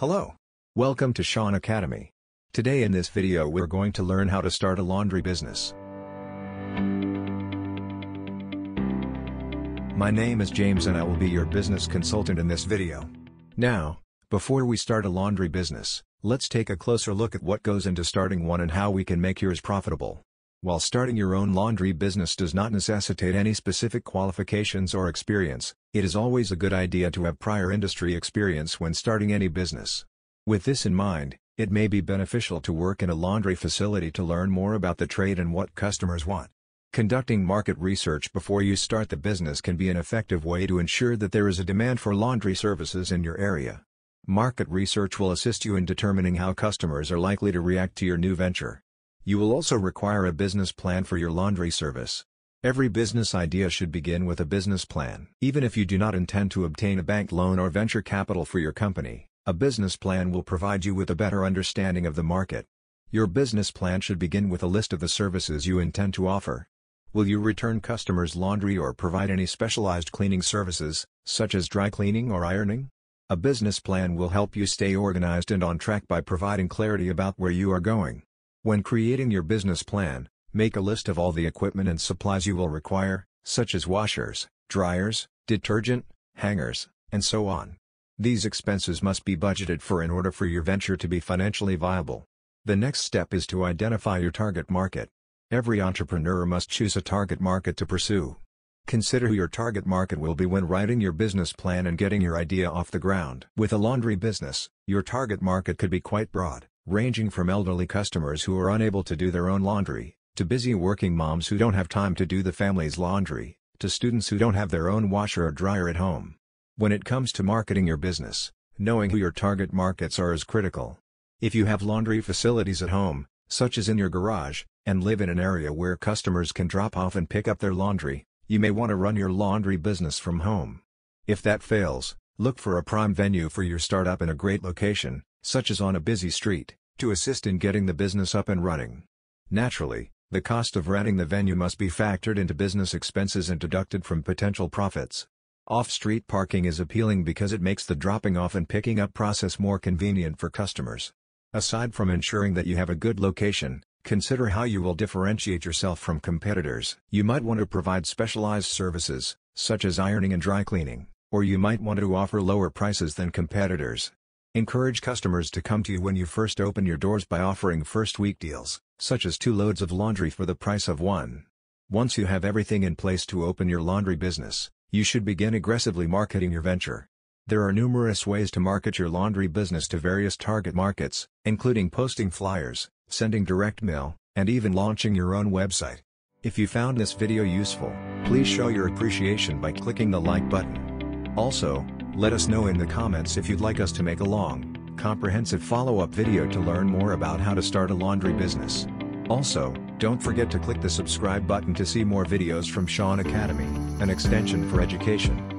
Hello. Welcome to Sean Academy. Today in this video we're going to learn how to start a laundry business. My name is James and I will be your business consultant in this video. Now, before we start a laundry business, let's take a closer look at what goes into starting one and how we can make yours profitable. While starting your own laundry business does not necessitate any specific qualifications or experience, it is always a good idea to have prior industry experience when starting any business. With this in mind, it may be beneficial to work in a laundry facility to learn more about the trade and what customers want. Conducting market research before you start the business can be an effective way to ensure that there is a demand for laundry services in your area. Market research will assist you in determining how customers are likely to react to your new venture. You will also require a business plan for your laundry service. Every business idea should begin with a business plan. Even if you do not intend to obtain a bank loan or venture capital for your company, a business plan will provide you with a better understanding of the market. Your business plan should begin with a list of the services you intend to offer. Will you return customers' laundry or provide any specialized cleaning services, such as dry cleaning or ironing? A business plan will help you stay organized and on track by providing clarity about where you are going. When creating your business plan, make a list of all the equipment and supplies you will require, such as washers, dryers, detergent, hangers, and so on. These expenses must be budgeted for in order for your venture to be financially viable. The next step is to identify your target market. Every entrepreneur must choose a target market to pursue. Consider who your target market will be when writing your business plan and getting your idea off the ground. With a laundry business, your target market could be quite broad ranging from elderly customers who are unable to do their own laundry, to busy working moms who don't have time to do the family's laundry, to students who don't have their own washer or dryer at home. When it comes to marketing your business, knowing who your target markets are is critical. If you have laundry facilities at home, such as in your garage, and live in an area where customers can drop off and pick up their laundry, you may want to run your laundry business from home. If that fails, look for a prime venue for your startup in a great location, such as on a busy street, to assist in getting the business up and running. Naturally, the cost of renting the venue must be factored into business expenses and deducted from potential profits. Off-street parking is appealing because it makes the dropping off and picking up process more convenient for customers. Aside from ensuring that you have a good location, consider how you will differentiate yourself from competitors. You might want to provide specialized services, such as ironing and dry cleaning, or you might want to offer lower prices than competitors. Encourage customers to come to you when you first open your doors by offering first week deals, such as two loads of laundry for the price of one. Once you have everything in place to open your laundry business, you should begin aggressively marketing your venture. There are numerous ways to market your laundry business to various target markets, including posting flyers, sending direct mail, and even launching your own website. If you found this video useful, please show your appreciation by clicking the like button. Also, let us know in the comments if you'd like us to make a long, comprehensive follow-up video to learn more about how to start a laundry business. Also, don't forget to click the subscribe button to see more videos from Sean Academy, an extension for education.